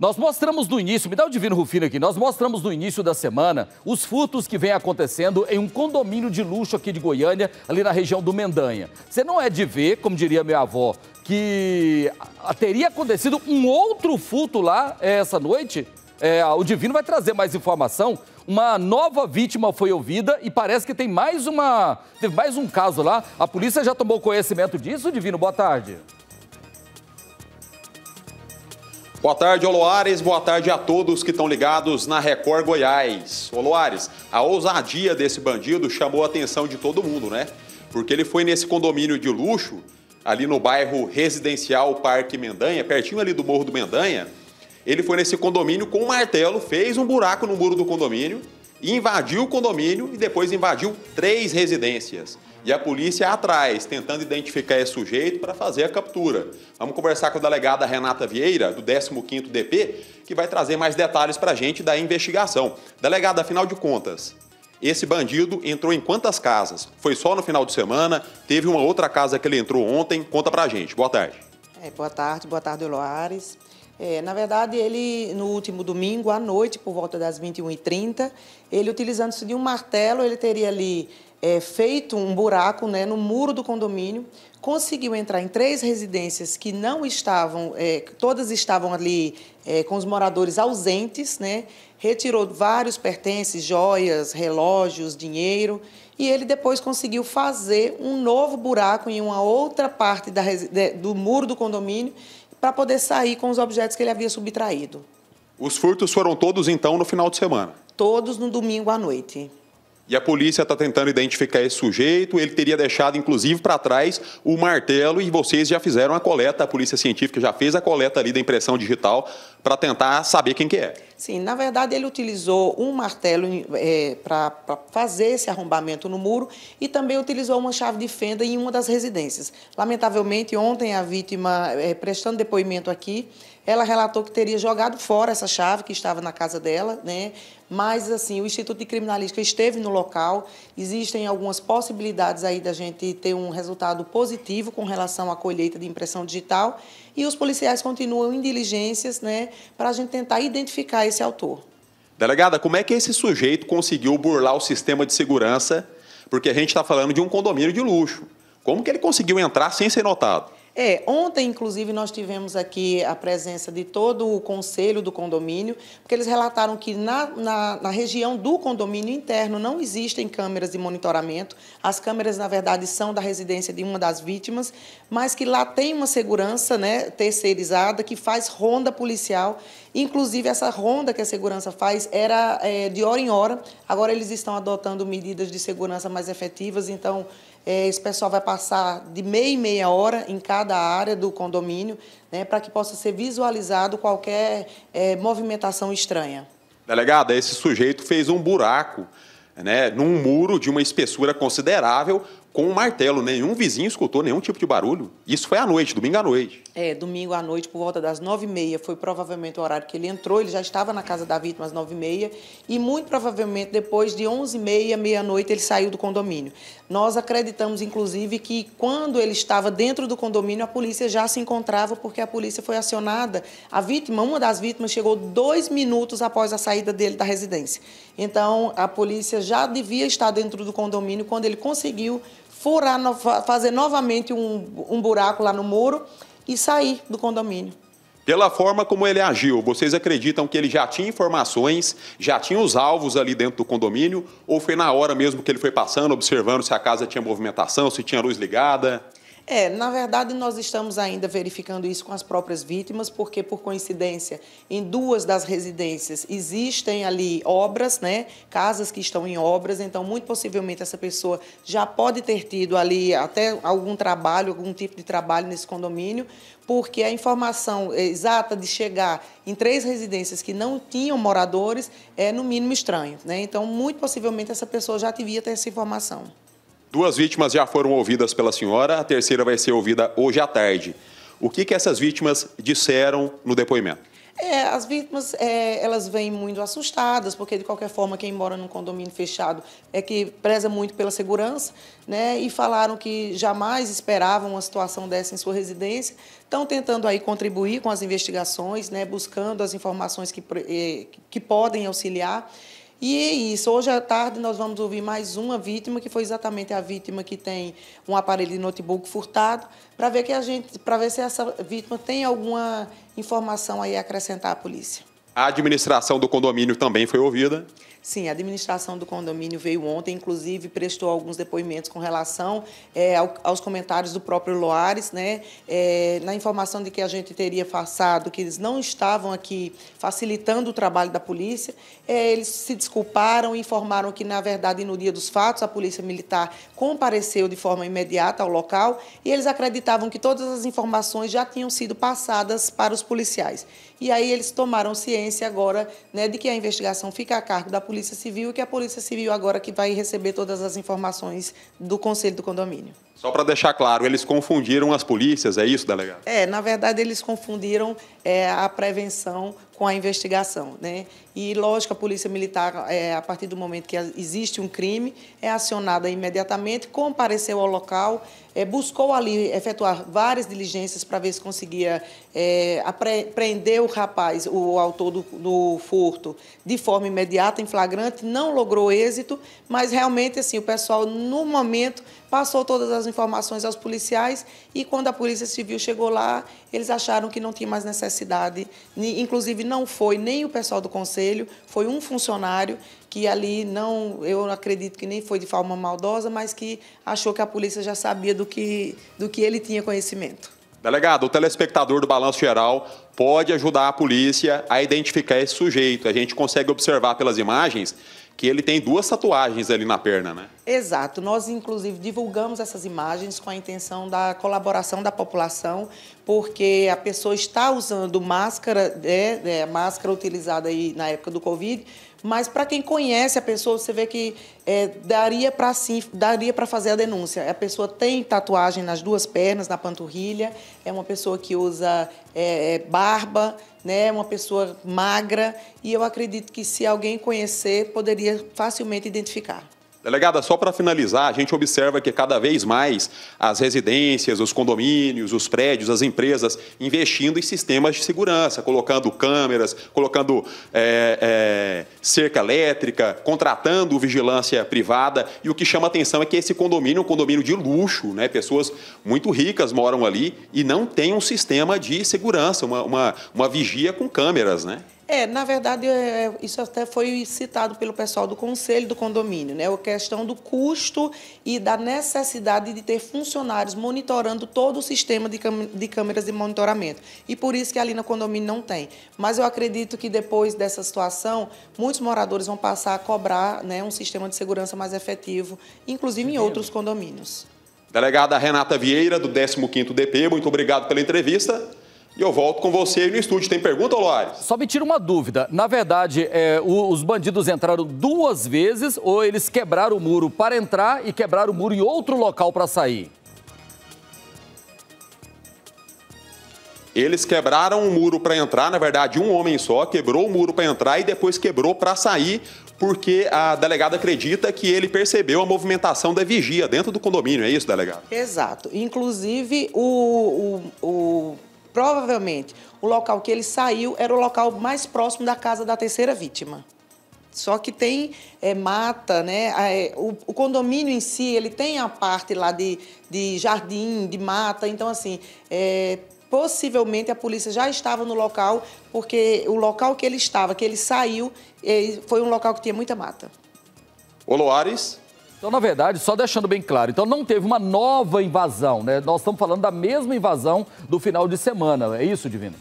Nós mostramos no início, me dá o Divino Rufino aqui, nós mostramos no início da semana os furtos que vem acontecendo em um condomínio de luxo aqui de Goiânia, ali na região do Mendanha. Você não é de ver, como diria minha avó, que teria acontecido um outro furto lá eh, essa noite? É, o Divino vai trazer mais informação. Uma nova vítima foi ouvida e parece que tem mais uma. Teve mais um caso lá. A polícia já tomou conhecimento disso, Divino? Boa tarde. Boa tarde, Oloares. Boa tarde a todos que estão ligados na Record Goiás. Oloares, a ousadia desse bandido chamou a atenção de todo mundo, né? Porque ele foi nesse condomínio de luxo, ali no bairro residencial Parque Mendanha, pertinho ali do Morro do Mendanha. Ele foi nesse condomínio com um martelo, fez um buraco no muro do condomínio, invadiu o condomínio e depois invadiu três residências e a polícia é atrás, tentando identificar esse sujeito para fazer a captura. Vamos conversar com a delegada Renata Vieira, do 15º DP, que vai trazer mais detalhes para a gente da investigação. Delegada, afinal de contas, esse bandido entrou em quantas casas? Foi só no final de semana? Teve uma outra casa que ele entrou ontem? Conta para a gente. Boa tarde. É, boa tarde, boa tarde, Loares. É, na verdade, ele, no último domingo, à noite, por volta das 21h30, ele utilizando-se de um martelo, ele teria ali é, feito um buraco né, no muro do condomínio, conseguiu entrar em três residências que não estavam, é, todas estavam ali é, com os moradores ausentes, né, retirou vários pertences, joias, relógios, dinheiro, e ele depois conseguiu fazer um novo buraco em uma outra parte da, de, do muro do condomínio para poder sair com os objetos que ele havia subtraído. Os furtos foram todos, então, no final de semana? Todos no domingo à noite. E a polícia está tentando identificar esse sujeito. Ele teria deixado, inclusive, para trás o martelo e vocês já fizeram a coleta. A polícia científica já fez a coleta ali da impressão digital para tentar saber quem que é. Sim, na verdade ele utilizou um martelo é, para fazer esse arrombamento no muro e também utilizou uma chave de fenda em uma das residências. Lamentavelmente, ontem a vítima, é, prestando depoimento aqui, ela relatou que teria jogado fora essa chave que estava na casa dela, né? Mas assim, o Instituto de Criminalística esteve no local. Existem algumas possibilidades aí da gente ter um resultado positivo com relação à colheita de impressão digital e os policiais continuam em diligências né, para a gente tentar identificar esse autor. Delegada, como é que esse sujeito conseguiu burlar o sistema de segurança? Porque a gente está falando de um condomínio de luxo. Como que ele conseguiu entrar sem ser notado? É, ontem, inclusive, nós tivemos aqui a presença de todo o conselho do condomínio, porque eles relataram que na, na, na, região do condomínio interno não existem câmeras de monitoramento. As câmeras, na verdade, são da residência de uma das vítimas, mas que lá tem uma segurança né, terceirizada que faz ronda policial. Inclusive, essa ronda que a segurança faz era é, de hora em hora. Agora eles estão adotando medidas de segurança mais efetivas, então é, esse pessoal vai passar de meia e meia hora em cada área do condomínio, né, para que possa ser visualizado qualquer é, movimentação estranha. Delegada, esse sujeito fez um buraco né, num muro de uma espessura considerável com um martelo. Nenhum vizinho escutou nenhum tipo de barulho. Isso foi à noite, domingo à noite. É, domingo à noite, por volta das nove e meia, foi provavelmente o horário que ele entrou. Ele já estava na casa da vítima às nove e meia e muito provavelmente depois de onze e meia, meia-noite, ele saiu do condomínio. Nós acreditamos, inclusive, que quando ele estava dentro do condomínio, a polícia já se encontrava porque a polícia foi acionada. A vítima, uma das vítimas, chegou dois minutos após a saída dele da residência. Então, a polícia já devia estar dentro do condomínio quando ele conseguiu furar, fazer novamente um, um buraco lá no muro e sair do condomínio. Pela forma como ele agiu, vocês acreditam que ele já tinha informações, já tinha os alvos ali dentro do condomínio, ou foi na hora mesmo que ele foi passando, observando se a casa tinha movimentação, se tinha luz ligada? É, na verdade, nós estamos ainda verificando isso com as próprias vítimas, porque, por coincidência, em duas das residências existem ali obras, né? Casas que estão em obras, então, muito possivelmente, essa pessoa já pode ter tido ali até algum trabalho, algum tipo de trabalho nesse condomínio, porque a informação exata de chegar em três residências que não tinham moradores é, no mínimo, estranho, né? Então, muito possivelmente, essa pessoa já devia ter essa informação. Duas vítimas já foram ouvidas pela senhora, a terceira vai ser ouvida hoje à tarde. O que, que essas vítimas disseram no depoimento? É, as vítimas, é, elas vêm muito assustadas, porque de qualquer forma quem mora num condomínio fechado é que preza muito pela segurança, né? E falaram que jamais esperavam uma situação dessa em sua residência. Estão tentando aí contribuir com as investigações, né? Buscando as informações que, é, que podem auxiliar. E é isso. Hoje à tarde nós vamos ouvir mais uma vítima, que foi exatamente a vítima que tem um aparelho de notebook furtado, para ver que a gente, para ver se essa vítima tem alguma informação aí a acrescentar à polícia. A administração do condomínio também foi ouvida? Sim, a administração do condomínio veio ontem, inclusive prestou alguns depoimentos com relação é, aos comentários do próprio Loares, né? É, na informação de que a gente teria passado, que eles não estavam aqui facilitando o trabalho da polícia, é, eles se desculparam e informaram que, na verdade, no dia dos fatos, a polícia militar compareceu de forma imediata ao local e eles acreditavam que todas as informações já tinham sido passadas para os policiais. E aí eles tomaram ciência agora né, de que a investigação fica a cargo da Polícia Civil e que a Polícia Civil agora que vai receber todas as informações do Conselho do Condomínio. Só para deixar claro, eles confundiram as polícias, é isso, delegado? É, na verdade, eles confundiram é, a prevenção com a investigação. Né? E, lógico, a Polícia Militar, é, a partir do momento que existe um crime, é acionada imediatamente, compareceu ao local, é, buscou ali efetuar várias diligências para ver se conseguia é, prender o rapaz, o autor do, do furto, de forma imediata, em flagrante, não logrou êxito, mas realmente, assim, o pessoal, no momento, passou todas as informações aos policiais e quando a Polícia Civil chegou lá, eles acharam que não tinha mais necessidade. Inclusive, não foi nem o pessoal do Conselho, foi um funcionário que ali não, eu acredito que nem foi de forma maldosa, mas que achou que a polícia já sabia do que, do que ele tinha conhecimento. Delegado, o telespectador do Balanço Geral pode ajudar a polícia a identificar esse sujeito. A gente consegue observar pelas imagens que ele tem duas tatuagens ali na perna, né? Exato. Nós, inclusive, divulgamos essas imagens com a intenção da colaboração da população, porque a pessoa está usando máscara, né, né máscara utilizada aí na época do Covid, mas para quem conhece a pessoa, você vê que é, daria para sim, daria para fazer a denúncia. A pessoa tem tatuagem nas duas pernas, na panturrilha, é uma pessoa que usa é, é barba, né, é uma pessoa magra, e eu acredito que se alguém conhecer, poderia facilmente identificar. Delegada, só para finalizar, a gente observa que cada vez mais as residências, os condomínios, os prédios, as empresas investindo em sistemas de segurança, colocando câmeras, colocando é, é, cerca elétrica, contratando vigilância privada. E o que chama atenção é que esse condomínio é um condomínio de luxo, né? pessoas muito ricas moram ali e não tem um sistema de segurança, uma, uma, uma vigia com câmeras, né? É, na verdade, é, isso até foi citado pelo pessoal do Conselho do Condomínio, né? A questão do custo e da necessidade de ter funcionários monitorando todo o sistema de, de câmeras de monitoramento. E por isso que ali no condomínio não tem. Mas eu acredito que depois dessa situação, muitos moradores vão passar a cobrar né, um sistema de segurança mais efetivo, inclusive em outros condomínios. Delegada Renata Vieira, do 15º DP, muito obrigado pela entrevista. E eu volto com você aí no estúdio. Tem pergunta, Loares? Só me tira uma dúvida. Na verdade, é, o, os bandidos entraram duas vezes ou eles quebraram o muro para entrar e quebraram o muro em outro local para sair? Eles quebraram o muro para entrar, na verdade, um homem só quebrou o muro para entrar e depois quebrou para sair, porque a delegada acredita que ele percebeu a movimentação da vigia dentro do condomínio, é isso, delegado? Exato. Inclusive, o, o, o Provavelmente, o local que ele saiu era o local mais próximo da casa da terceira vítima. Só que tem é, mata, né? É, o, o, condomínio em si, ele tem a parte lá de, de jardim, de mata. Então, assim, é, possivelmente a polícia já estava no local, porque o local que ele estava, que ele saiu, é, foi um local que tinha muita mata. Oloares? Então, na verdade, só deixando bem claro, então não teve uma nova invasão, né? Nós estamos falando da mesma invasão do final de semana, é isso, Divino?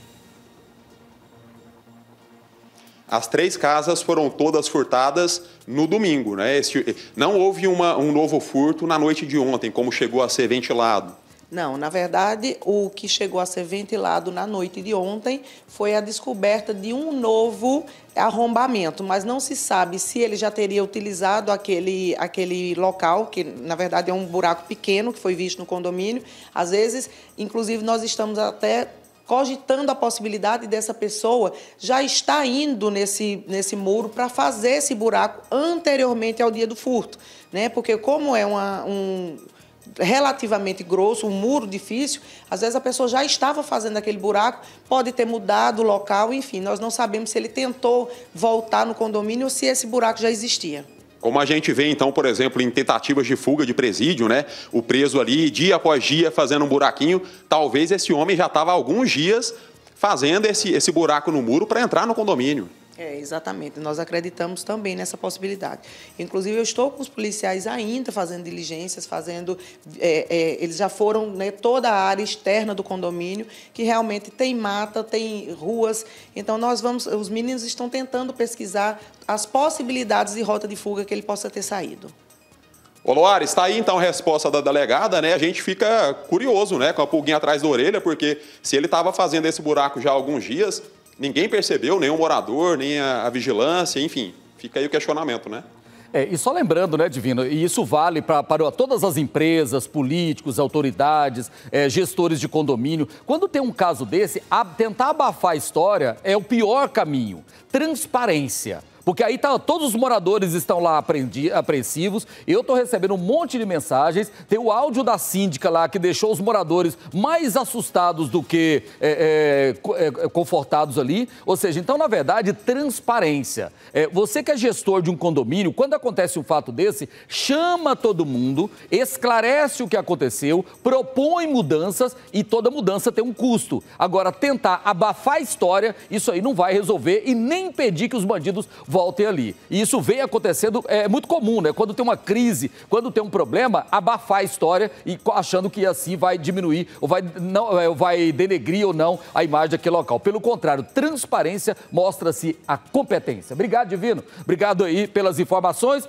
As três casas foram todas furtadas no domingo, né? Este, não houve uma, um novo furto na noite de ontem, como chegou a ser ventilado. Não, na verdade, o que chegou a ser ventilado na noite de ontem foi a descoberta de um novo arrombamento, mas não se sabe se ele já teria utilizado aquele, aquele local, que na verdade é um buraco pequeno que foi visto no condomínio. Às vezes, inclusive, nós estamos até cogitando a possibilidade dessa pessoa já estar indo nesse, nesse muro para fazer esse buraco anteriormente ao dia do furto, né? Porque como é uma, um relativamente grosso, um muro difícil, às vezes a pessoa já estava fazendo aquele buraco, pode ter mudado o local, enfim, nós não sabemos se ele tentou voltar no condomínio ou se esse buraco já existia. Como a gente vê, então, por exemplo, em tentativas de fuga de presídio, né? O preso ali, dia após dia, fazendo um buraquinho. Talvez esse homem já estava alguns dias fazendo esse, esse buraco no muro para entrar no condomínio. É, exatamente. Nós acreditamos também nessa possibilidade. Inclusive, eu estou com os policiais ainda fazendo diligências, fazendo. É, é, eles já foram né, toda a área externa do condomínio, que realmente tem mata, tem ruas. Então, nós vamos. Os meninos estão tentando pesquisar as possibilidades de rota de fuga que ele possa ter saído. Ô está aí então a resposta da delegada, né? A gente fica curioso, né? Com a pulguinha atrás da orelha, porque se ele estava fazendo esse buraco já há alguns dias, ninguém percebeu, nem o morador, nem a, a vigilância, enfim, fica aí o questionamento, né? É, e só lembrando, né, Divino, e isso vale para todas as empresas, políticos, autoridades, é, gestores de condomínio. Quando tem um caso desse, a, tentar abafar a história é o pior caminho. Transparência. Porque aí tá, todos os moradores estão lá aprendi, apreensivos. Eu estou recebendo um monte de mensagens. Tem o áudio da síndica lá que deixou os moradores mais assustados do que é é, é, é, confortados ali. Ou seja, então, na verdade, transparência. É, você que é gestor de um condomínio, quando acontece um fato desse, chama todo mundo, esclarece o que aconteceu, propõe mudanças e toda mudança tem um custo. Agora, tentar abafar a história, isso aí não vai resolver e nem impedir que os bandidos volte ali. E isso vem acontecendo, é, é muito comum, né? Quando tem uma crise, quando tem um problema, abafar a história e achando que assim vai diminuir ou vai, não, é, vai denegrir ou não a imagem daquele local. Pelo contrário, transparência mostra-se a competência. Obrigado, Divino. Obrigado aí pelas informações.